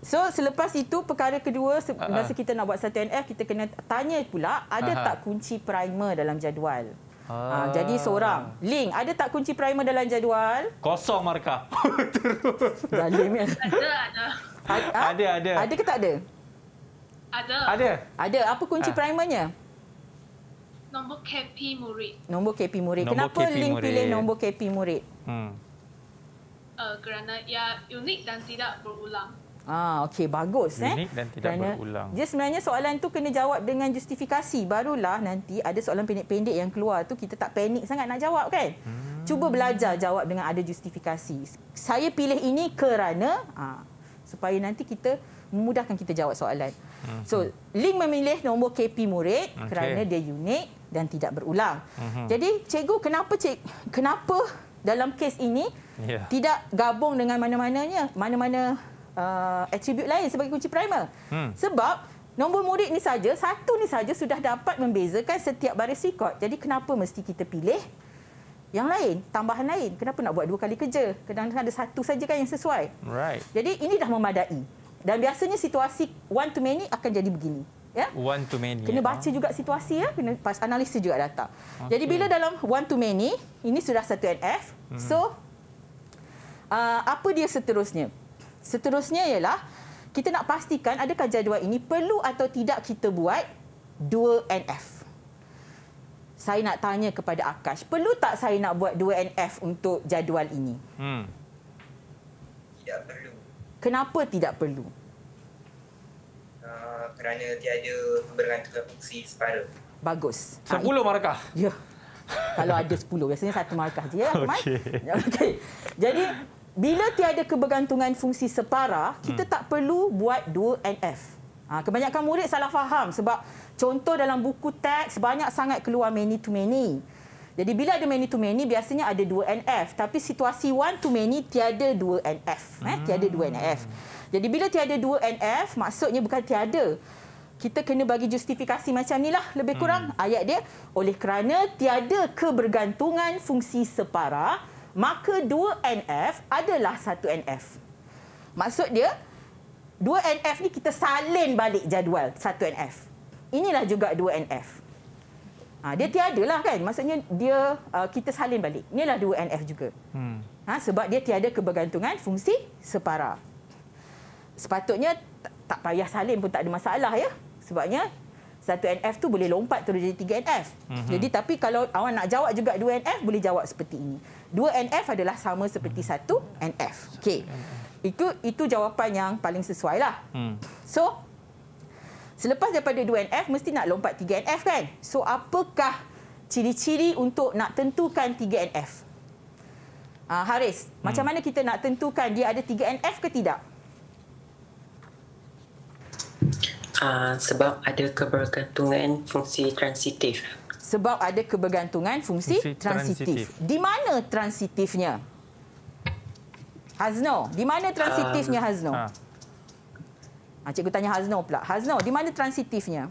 [SPEAKER 2] So selepas itu perkara kedua ah, ah. masa uh-huh. kita nak buat satu nf kita kena tanya pula ada uh-huh. tak kunci primer dalam jadual.
[SPEAKER 1] Ha, ah. jadi
[SPEAKER 2] seorang. Ling ada tak kunci primer dalam jadual?
[SPEAKER 1] Kosong markah. Terus. Dah eh. ada, ada.
[SPEAKER 2] Ha, ha? Ada, ada. Ada ke tak ada? Ada. Ada. Ada. Apa kunci ha. primernya?
[SPEAKER 3] Nombor KP murid.
[SPEAKER 2] Nombor KP murid. Nombor Kenapa KP Link murid. pilih nombor KP murid? Hmm.
[SPEAKER 3] Uh, kerana ia unik dan tidak berulang.
[SPEAKER 2] Ah, okey bagus eh? Unik eh. dan tidak Kerana berulang. Dia sebenarnya soalan tu kena jawab dengan justifikasi barulah nanti ada soalan pendek-pendek yang keluar tu kita tak panik sangat nak jawab kan. Hmm. Cuba belajar jawab dengan ada justifikasi. Saya pilih ini kerana ah, supaya nanti kita memudahkan kita jawab soalan. Hmm. So, Ling memilih nombor KP murid okay. kerana dia unik dan tidak berulang. Hmm. Jadi, cikgu kenapa cik kenapa dalam kes ini yeah. tidak gabung dengan mana-mananya? Mana-mana uh, attribute lain sebagai kunci primer. Hmm. Sebab nombor murid ni saja, satu ni saja sudah dapat membezakan setiap baris rekod. Jadi kenapa mesti kita pilih yang lain, tambahan lain? Kenapa nak buat dua kali kerja? Kadang-kadang ada satu saja kan yang sesuai. Right. Jadi ini dah memadai. Dan biasanya situasi one to many akan jadi begini. Ya?
[SPEAKER 1] One to many. Kena ya. baca
[SPEAKER 2] juga situasi, ya? kena pas analisa juga data. Okay. Jadi bila dalam one to many, ini sudah satu NF. Hmm. So, uh, apa dia seterusnya? Seterusnya ialah kita nak pastikan adakah jadual ini perlu atau tidak kita buat dual NF. Saya nak tanya kepada Akash, perlu tak saya nak buat dual NF untuk jadual ini?
[SPEAKER 3] Hmm. Tidak perlu.
[SPEAKER 2] Kenapa tidak perlu?
[SPEAKER 3] Uh, kerana tiada pembergantungan fungsi separuh.
[SPEAKER 2] Bagus. Sepuluh markah? Ya. Kalau ada sepuluh biasanya satu markah je. Ya, okay. okay. Jadi, bila tiada kebergantungan fungsi separa, kita hmm. tak perlu buat dual NF. Ha, kebanyakan murid salah faham sebab contoh dalam buku teks banyak sangat keluar many to many. Jadi bila ada many to many biasanya ada dual NF, tapi situasi one to many tiada dual NF, eh? hmm. eh, tiada dual NF. Jadi bila tiada dual NF maksudnya bukan tiada. Kita kena bagi justifikasi macam ni lah, lebih kurang hmm. ayat dia oleh kerana tiada kebergantungan fungsi separah maka 2NF adalah 1NF. Maksud dia, 2NF ni kita salin balik jadual 1NF. Inilah juga 2NF. Ha, dia lah kan. Maksudnya dia uh, kita salin balik. Inilah 2NF juga. Hmm. Ha, sebab dia tiada kebergantungan fungsi separa. Sepatutnya tak payah salin pun tak ada masalah ya. Sebabnya 1NF tu boleh lompat terus jadi 3NF. Mm -hmm. Jadi tapi kalau awak nak jawab juga 2NF boleh jawab seperti ini. Dua NF adalah sama seperti satu NF. Okey. Itu itu jawapan yang paling sesuai lah. Hmm. So, selepas daripada dua NF, mesti nak lompat tiga NF kan? So, apakah ciri-ciri untuk nak tentukan tiga NF? Uh, ah, Haris, hmm. macam mana kita nak tentukan dia ada tiga NF ke tidak? Uh, sebab ada kebergantungan fungsi transitif sebab ada kebergantungan fungsi, fungsi transitif. transitif. Di mana transitifnya? Hazno, di mana ah, transitifnya uh, Hazno? Ha. Ha, cikgu tanya Hazno pula. Hazno, di mana transitifnya?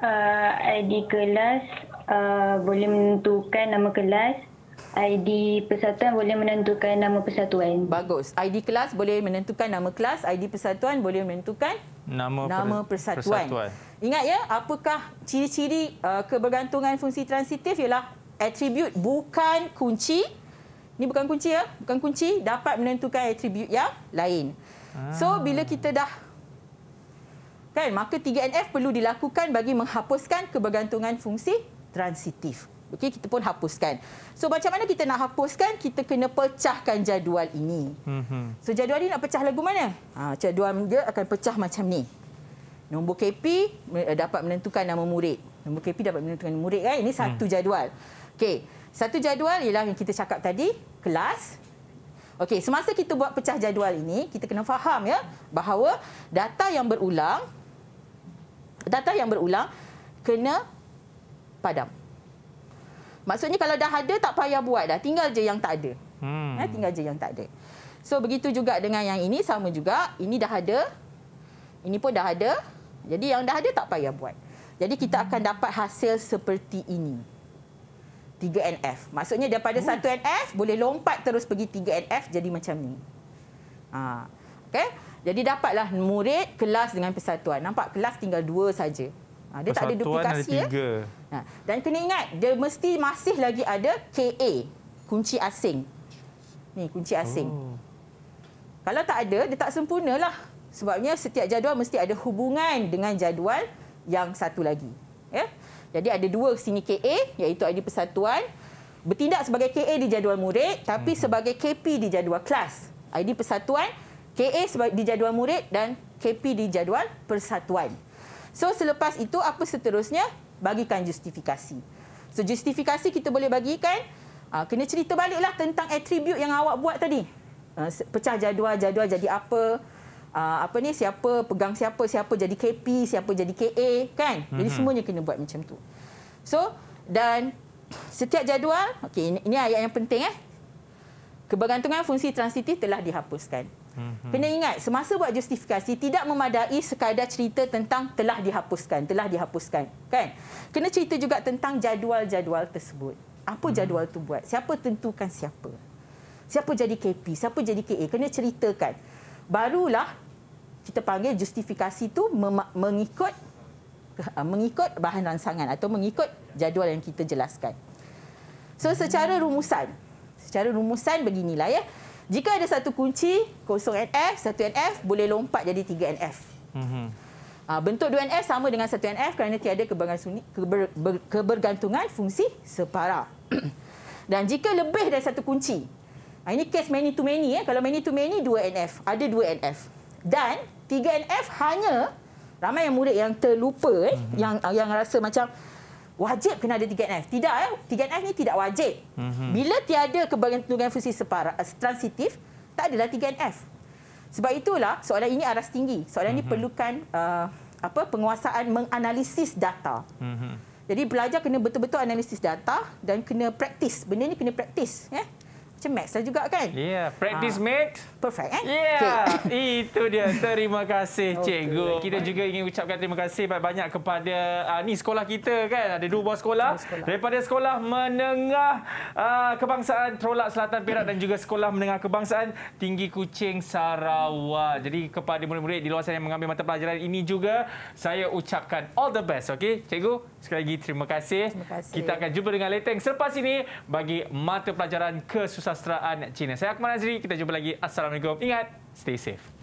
[SPEAKER 2] Uh, ID kelas uh, boleh menentukan nama kelas. ID persatuan boleh menentukan nama persatuan. Bagus. ID kelas boleh menentukan nama kelas. ID persatuan boleh menentukan
[SPEAKER 1] nama, nama persatuan. persatuan.
[SPEAKER 2] Ingat ya, apakah ciri-ciri uh, kebergantungan fungsi transitif ialah atribut bukan kunci. Ini bukan kunci ya, bukan kunci dapat menentukan atribut yang lain. Ah. So bila kita dah kan maka 3NF perlu dilakukan bagi menghapuskan kebergantungan fungsi transitif. Okey, kita pun hapuskan. So macam mana kita nak hapuskan? Kita kena pecahkan jadual ini. Mm -hmm. So jadual ini nak pecah lagu mana? Ha, jadual dia akan pecah macam ni. Nombor KP eh, dapat menentukan nama murid. Nombor KP dapat menentukan nama murid kan? Ini satu hmm. jadual. Okey. Satu jadual ialah yang kita cakap tadi, kelas. Okey, semasa kita buat pecah jadual ini, kita kena faham ya bahawa data yang berulang data yang berulang kena padam. Maksudnya kalau dah ada tak payah buat dah, tinggal je yang tak ada. Hmm. Ha, tinggal je yang tak ada. So begitu juga dengan yang ini sama juga, ini dah ada. Ini pun dah ada. Jadi yang dah ada tak payah buat. Jadi kita akan dapat hasil seperti ini. 3NF. Maksudnya daripada oh. 1NF boleh lompat terus pergi 3NF jadi macam ni. Ha. Okey. Jadi dapatlah murid kelas dengan persatuan. Nampak kelas tinggal dua saja. Ha, dia persatuan tak ada duplikasi. Ada eh? tiga. Ya. Dan kena ingat, dia mesti masih lagi ada KA, kunci asing. Ni kunci asing. Oh. Kalau tak ada, dia tak sempurna lah. Sebabnya setiap jadual mesti ada hubungan dengan jadual yang satu lagi. Ya? Jadi ada dua sini KA iaitu ID persatuan bertindak sebagai KA di jadual murid tapi hmm. sebagai KP di jadual kelas. ID persatuan KA di jadual murid dan KP di jadual persatuan. So selepas itu apa seterusnya? Bagikan justifikasi. So justifikasi kita boleh bagikan ah, kena cerita baliklah tentang atribut yang awak buat tadi. Ah, pecah jadual, jadual jadi apa? Ah, apa ni siapa pegang siapa siapa jadi KP siapa jadi KA kan jadi mm-hmm. semuanya kena buat macam tu so dan setiap jadual okey ini, ini ayat yang penting eh kebergantungan fungsi transitif telah dihapuskan hmm kena ingat semasa buat justifikasi tidak memadai sekadar cerita tentang telah dihapuskan telah dihapuskan kan kena cerita juga tentang jadual-jadual tersebut apa mhm. jadual tu buat siapa tentukan siapa siapa jadi KP siapa jadi KA kena ceritakan barulah kita panggil justifikasi itu mengikut ah, mengikut bahan rangsangan atau mengikut jadual yang kita jelaskan. So secara rumusan, secara rumusan beginilah ya. Jika ada satu kunci 0NF, 1NF boleh lompat jadi 3NF. Mm-hmm. Ah, bentuk 2NF sama dengan 1NF kerana tiada kebergantungan fungsi separa. Dan jika lebih dari satu kunci, Ah, ini kes many to many. Eh. Kalau many to many, 2NF. Ada 2NF. Dan 3NF hanya ramai yang murid yang terlupa eh, mm-hmm. yang ah, yang rasa macam wajib kena ada 3NF. Tidak. Eh. 3NF ni tidak wajib. Mm-hmm. Bila tiada kebergantungan fungsi separa, eh, transitif, tak adalah 3NF. Sebab itulah soalan ini aras tinggi. Soalan mm-hmm. ini mhm. perlukan uh, apa penguasaan menganalisis data. Mm-hmm. Jadi pelajar kena betul-betul analisis data dan kena praktis. Benda ni kena praktis. Eh cemas lah juga kan? Ya, yeah, practice ha. Ah, make. Perfect eh?
[SPEAKER 1] Ya, okay. itu dia. Terima kasih cikgu. Okay. Kita juga ingin ucapkan terima kasih banyak-banyak kepada uh, ni sekolah kita kan. Ada dua buah sekolah. sekolah. Daripada sekolah menengah uh, kebangsaan Trolak Selatan Perak dan juga sekolah menengah kebangsaan Tinggi Kucing Sarawak. Jadi kepada murid-murid di luar sana yang mengambil mata pelajaran ini juga, saya ucapkan all the best. Okay? Cikgu, sekali lagi terima kasih. Terima kasih. Kita akan jumpa dengan Leteng selepas ini bagi mata pelajaran kesusahan Persastraan Cina. Saya Akmal Azri, kita jumpa lagi. Assalamualaikum. Ingat, stay safe.